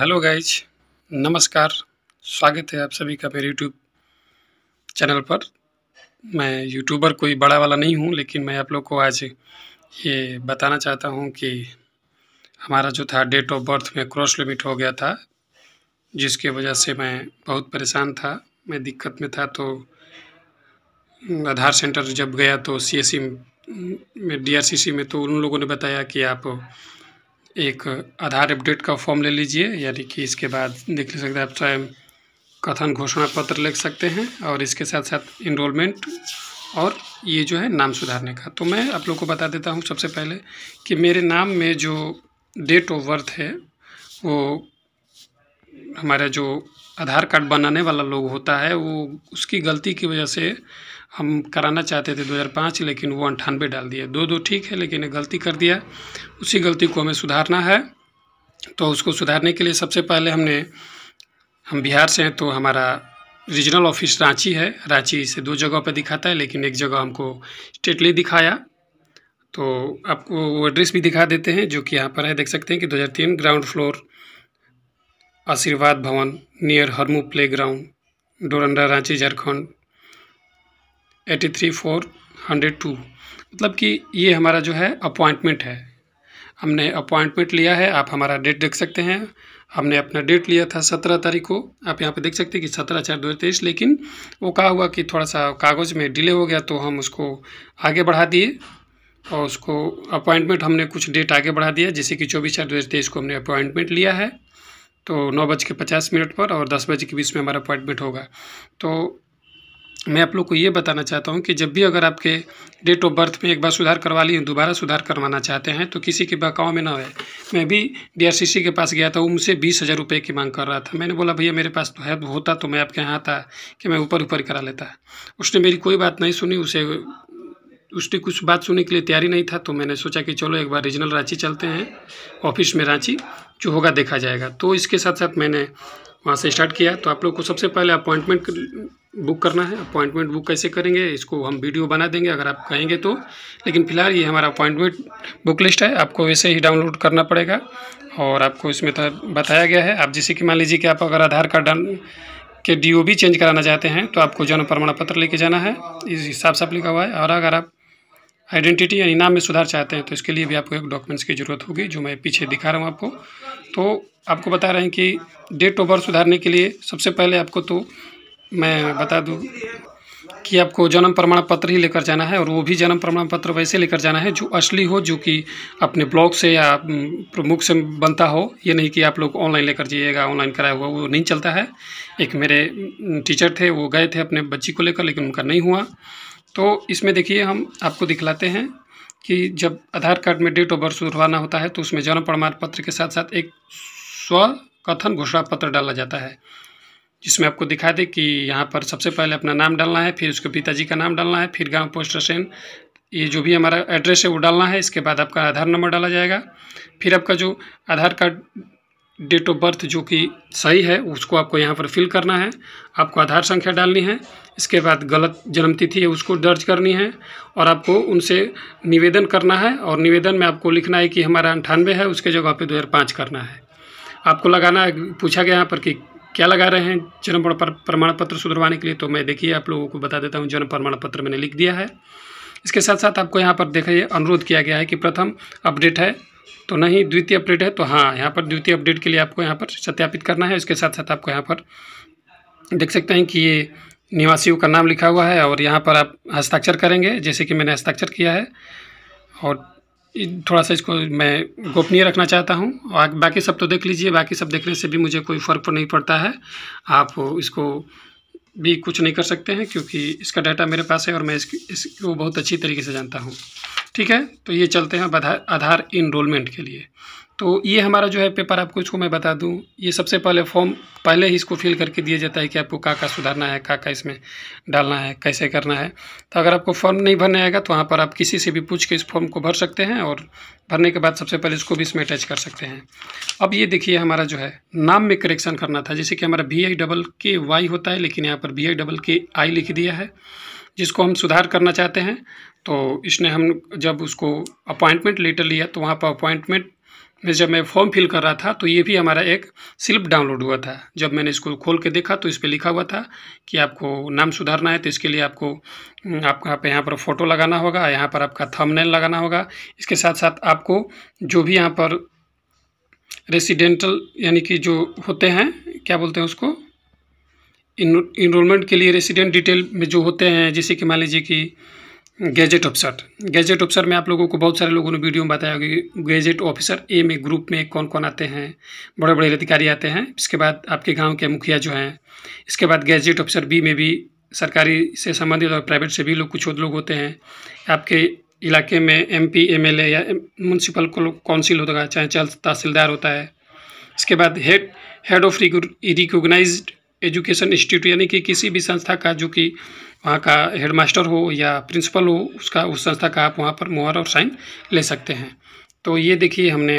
hello guys नमस्कार स्वागत है आप सभी का मेरे यूट्यूब चैनल पर मैं यूट्यूबर कोई बड़ा वाला नहीं हूँ लेकिन मैं आप लोग को आज ये बताना चाहता हूँ कि हमारा जो था डेट ऑफ बर्थ में क्रॉस लिमिट हो गया था जिसके वजह से मैं बहुत परेशान था मैं दिक्कत में था तो आधार सेंटर जब गया तो सी e में डी में तो उन लोगों ने बताया कि आप एक आधार अपडेट का फॉर्म ले लीजिए यानी कि इसके बाद देख सकते हैं आप स्वयं कथन घोषणा पत्र लिख सकते हैं और इसके साथ साथ इनरोलमेंट और ये जो है नाम सुधारने का तो मैं आप लोग को बता देता हूँ सबसे पहले कि मेरे नाम में जो डेट ऑफ बर्थ है वो हमारा जो आधार कार्ड बनाने वाला लोग होता है वो उसकी गलती की वजह से हम कराना चाहते थे 2005 लेकिन वो अंठानवे डाल दिया दो दो ठीक है लेकिन गलती कर दिया उसी गलती को हमें सुधारना है तो उसको सुधारने के लिए सबसे पहले हमने हम बिहार से हैं तो हमारा रीजनल ऑफिस रांची है रांची से दो जगह पर दिखाता है लेकिन एक जगह हमको स्टेटली दिखाया तो आपको वो एड्रेस भी दिखा देते हैं जो कि यहाँ पर है देख सकते हैं कि 2003 ground floor Ashirwad Bhawan near Harmu play ground Doranda Ranchi Jharkhand eighty three four hundred two मतलब कि ये हमारा जो है अपॉइंटमेंट है हमने अपॉइंटमेंट लिया है आप हमारा डेट देख सकते हैं हमने अपना डेट लिया था सत्रह तारीख को आप यहाँ पे देख सकते हैं कि सत्रह चार दो हज़ार तेईस लेकिन वो कहा हुआ कि थोड़ा सा कागज़ में डिले हो गया तो हम उसको आगे बढ़ा दिए और उसको अपॉइंटमेंट हमने कुछ डेट आगे बढ़ा दिया जैसे कि चौबीस चार दो हज़ार तेईस को हमने अपॉइंटमेंट लिया है तो नौ बज के पचास मिनट पर और दस बजे के बीच में हमारा अपॉइंटमेंट होगा तो मैं आप लोग को ये बताना चाहता हूँ कि जब भी अगर आपके डेट ऑफ बर्थ में एक बार सुधार करवा लिए दोबारा सुधार करवाना चाहते हैं तो किसी के बकाव में ना हो मैं भी डी के पास गया था उनसे बीस हज़ार रुपये की मांग कर रहा था मैंने बोला भैया मेरे पास तो है होता तो मैं आपके यहाँ था कि मैं ऊपर ऊपर करा लेता उसने मेरी कोई बात नहीं सुनी उसे उसने कुछ बात सुनने के लिए तैयारी नहीं था तो मैंने सोचा कि चलो एक बार रीजनल रांची चलते हैं ऑफिस में रांची जो होगा देखा जाएगा तो इसके साथ साथ मैंने वहाँ से स्टार्ट किया तो आप लोग को सबसे पहले अपॉइंटमेंट बुक करना है अपॉइंटमेंट बुक कैसे करेंगे इसको हम वीडियो बना देंगे अगर आप कहेंगे तो लेकिन फिलहाल ये हमारा अपॉइंटमेंट बुक लिस्ट है आपको वैसे ही डाउनलोड करना पड़ेगा और आपको इसमें तो बताया गया है आप जैसे कि मान लीजिए कि आप अगर आधार कार्ड के डी चेंज कराना चाहते हैं तो आपको जन्म प्रमाण पत्र लेके जाना है इस हिसाब से आप लिखा हुआ है और अगर आप आइडेंटिटी यानी नाम में सुधार चाहते हैं तो इसके लिए भी आपको एक डॉक्यूमेंट्स की ज़रूरत होगी जो मैं पीछे दिखा रहा हूँ आपको तो आपको बता रहे हैं कि डेट ऑफ बर्थ सुधारने के लिए सबसे पहले आपको तो मैं बता दूँ कि आपको जन्म प्रमाण पत्र ही लेकर जाना है और वो भी जन्म प्रमाण पत्र वैसे लेकर जाना है जो असली हो जो कि अपने ब्लॉक से या प्रमुख से बनता हो ये नहीं कि आप लोग ऑनलाइन लेकर जाइएगा ऑनलाइन कराया हुआ वो नहीं चलता है एक मेरे टीचर थे वो गए थे अपने बच्ची को लेकर लेकिन उनका नहीं हुआ तो इसमें देखिए हम आपको दिखलाते हैं कि जब आधार कार्ड में डेट ऑफ बर्थ सुधरवाना होता है तो उसमें जन्म प्रमाण पत्र के साथ साथ एक स्व कथन घोषणा पत्र डाला जाता है जिसमें आपको दिखा दे कि यहाँ पर सबसे पहले अपना नाम डालना है फिर उसके पिताजी का नाम डालना है फिर गांव पोस्ट स्टेशन ये जो भी हमारा एड्रेस है वो डालना है इसके बाद आपका आधार नंबर डाला जाएगा फिर आपका जो Aadhaar card date of birth जो कि सही है उसको आपको यहाँ पर फिल करना है आपको आधार संख्या डालनी है इसके बाद गलत जन्म तिथि है उसको दर्ज करनी है और आपको उनसे निवेदन करना है और निवेदन में आपको लिखना है कि हमारा अंठानवे है उसके जगह हज़ार पाँच करना है आपको लगाना पूछा गया यहाँ पर कि क्या लगा रहे हैं जन्म प्रमाण पत्र सुधरवाने के लिए तो मैं देखिए आप लोगों को बता देता हूँ जन्म प्रमाण पत्र मैंने लिख दिया है इसके साथ साथ आपको यहाँ पर देखिए अनुरोध किया गया है कि प्रथम अपडेट है तो नहीं द्वितीय अपडेट है तो हाँ यहाँ पर द्वितीय अपडेट के लिए आपको यहाँ पर सत्यापित करना है इसके साथ साथ आपको यहाँ पर देख सकते हैं कि ये निवासियों का नाम लिखा हुआ है और यहाँ पर आप हस्ताक्षर करेंगे जैसे कि मैंने हस्ताक्षर किया है और थोड़ा सा इसको मैं गोपनीय रखना चाहता हूँ बाकी सब तो देख लीजिए बाकी सब देखने से भी मुझे कोई फ़र्क नहीं पड़ता है आप इसको भी कुछ नहीं कर सकते हैं क्योंकि इसका डाटा मेरे पास है और मैं इसकी इसको बहुत अच्छी तरीके से जानता हूँ ठीक है तो ये चलते हैं आधार इनरोलमेंट के लिए तो ये हमारा जो है पेपर आपको इसको मैं बता दूं ये सबसे पहले फॉर्म पहले ही इसको फिल करके दिया जाता है कि आपको का का सुधारना है का का इसमें डालना है कैसे करना है तो अगर आपको फॉर्म नहीं भरने आएगा तो वहाँ पर आप किसी से भी पूछ के इस फॉर्म को भर सकते हैं और भरने के बाद सबसे पहले इसको भी इसमें अटैच कर सकते हैं अब ये देखिए हमारा जो है नाम में करेक्शन करना था जैसे कि हमारा V I double K Y होता है लेकिन यहाँ पर वी आई डबल के आई लिख दिया है जिसको हम सुधार करना चाहते हैं तो इसने हम जब उसको अपॉइंटमेंट लेटर लिया तो वहाँ पर अपॉइंटमेंट में जब मैं फॉर्म फिल कर रहा था तो ये भी हमारा एक स्लिप डाउनलोड हुआ था जब मैंने इसको खोल के देखा तो इस पर लिखा हुआ था कि आपको नाम सुधारना है तो इसके लिए आपको आपका आप यहाँ पर फ़ोटो लगाना होगा यहाँ पर आपका थंबनेल लगाना होगा इसके साथ साथ आपको जो भी यहाँ पर रेसिडेंटल यानी कि जो होते हैं क्या बोलते हैं उसको इनरोलमेंट के लिए रेसिडेंट डिटेल में जो होते हैं जैसे कि मान लीजिए कि गैजेट ऑफिसर गैजेट ऑफिसर में आप लोगों को बहुत सारे लोगों ने वीडियो में बताया कि गैजेट ऑफिसर ए में ग्रुप में कौन कौन आते हैं बड़े बड़े अधिकारी आते हैं इसके बाद आपके गांव के मुखिया जो हैं इसके बाद गैजेट ऑफिसर बी में भी सरकारी से संबंधित और प्राइवेट से भी लोग कुछ लोग होते हैं आपके इलाके में M P M L A या म्यूनसिपल काउंसिल होता है चाहे तहसीलदार होता है इसके बाद head head of recognise education institute यानी कि किसी भी संस्था का जो कि वहाँ का हेडमास्टर हो या प्रिंसिपल हो उसका उस संस्था का आप वहाँ पर मुहर और साइन ले सकते हैं तो ये देखिए हमने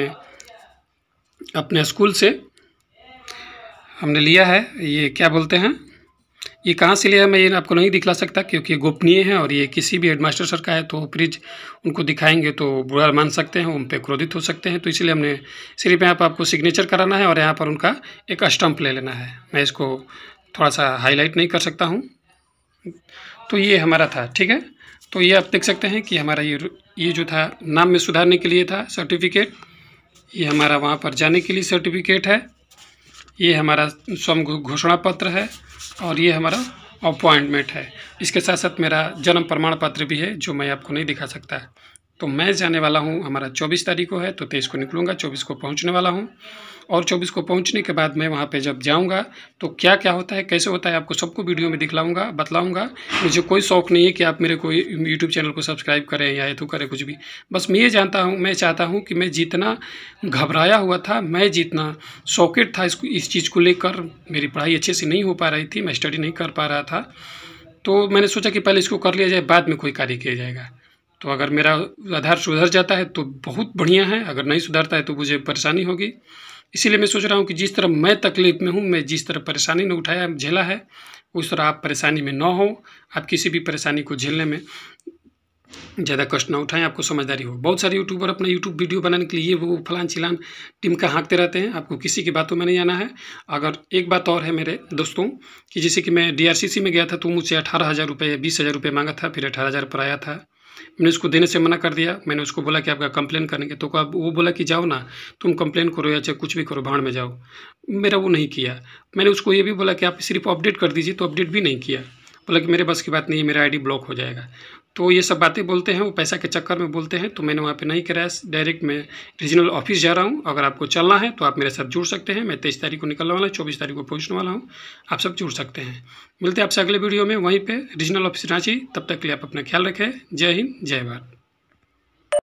अपने स्कूल से हमने लिया है ये क्या बोलते हैं ये कहाँ से लिया है मैं ये आपको नहीं दिखला सकता क्योंकि गोपनीय है और ये किसी भी हेडमास्टर सर का है तो फ्रिज उनको दिखाएंगे तो बुरा मान सकते हैं उन पर क्रोधित हो सकते हैं तो इसलिए हमने सिर्फ यहाँ पर आपको सिग्नेचर कराना है और यहाँ पर उनका एक स्टम्प ले लेना है मैं इसको थोड़ा सा हाईलाइट नहीं कर सकता हूँ तो ये हमारा था ठीक है तो ये आप देख सकते हैं कि हमारा ये ये जो था नाम में सुधारने के लिए था सर्टिफिकेट ये हमारा वहाँ पर जाने के लिए सर्टिफिकेट है ये हमारा स्वयं घोषणा पत्र है और ये हमारा अपॉइंटमेंट है इसके साथ साथ मेरा जन्म प्रमाण पत्र भी है जो मैं आपको नहीं दिखा सकता तो मैं जाने वाला हूँ हमारा चौबीस तारीख को है तो तेईस को निकलूँगा चौबीस को पहुँचने वाला हूँ और चौबीस को पहुँचने के बाद मैं वहाँ पे जब जाऊँगा तो क्या क्या होता है कैसे होता है आपको सबको वीडियो में दिखलाऊँगा बतलाऊँगा मुझे कोई शौक़ नहीं है कि आप मेरे को यूट्यूब चैनल को सब्सक्राइब करें या हेतु तो करें कुछ भी बस मैं ये जानता हूँ मैं चाहता हूँ कि मैं जितना घबराया हुआ था मैं जितना शौकेट था इसको इस चीज़ को लेकर मेरी पढ़ाई अच्छे से नहीं हो पा रही थी मैं स्टडी नहीं कर पा रहा था तो मैंने सोचा कि पहले इसको कर लिया जाए बाद में कोई कार्य किया जाएगा तो अगर मेरा आधार सुधर जाता है तो बहुत बढ़िया है अगर नहीं सुधरता है तो मुझे परेशानी होगी इसीलिए मैं सोच रहा हूँ कि जिस तरह मैं तकलीफ़ में हूँ मैं जिस तरह परेशानी ने उठाया झेला है उस तरह आप परेशानी में ना हो आप किसी भी परेशानी को झेलने में ज़्यादा कष्ट ना उठाएं आपको समझदारी हो बहुत सारे यूट्यूबर अपना यूट्यूब वीडियो बनाने के लिए वो फलान चिलान टीम का हाँकते रहते हैं आपको किसी की बातों में नहीं आना है अगर एक बात और है मेरे दोस्तों कि जैसे कि मैं डी में गया था तो मुझसे अठारह हज़ार रुपये बीस हज़ार रुपये मांगा था फिर अठारह हज़ार पर आया था मैंने उसको देने से मना कर दिया मैंने उसको बोला कि आपका कंप्लेन करेंगे तो अब वो बोला कि जाओ ना तुम कंप्लेन करो या चाहे कुछ भी करो भाड़ में जाओ मेरा वो नहीं किया मैंने उसको ये भी बोला कि आप सिर्फ अपडेट कर दीजिए तो अपडेट भी नहीं किया बोला कि मेरे बस की बात नहीं है मेरा आईडी ब्लॉक हो जाएगा तो ये सब बातें बोलते हैं वो पैसा के चक्कर में बोलते हैं तो मैंने वहाँ पे नहीं कराया डायरेक्ट मैं रीजनल ऑफिस जा रहा हूँ अगर आपको चलना है तो आप मेरे साथ जुड़ सकते हैं मैं तेईस तारीख को निकलने वाला हूँ चौबीस तारीख को पहुँचने वाला हूँ आप सब जुड़ सकते हैं मिलते हैं आपसे अगले वीडियो में वहीं पर रीजनल ऑफिस रांची तब तक के लिए आप अपना ख्याल रखें जय हिंद जय भारत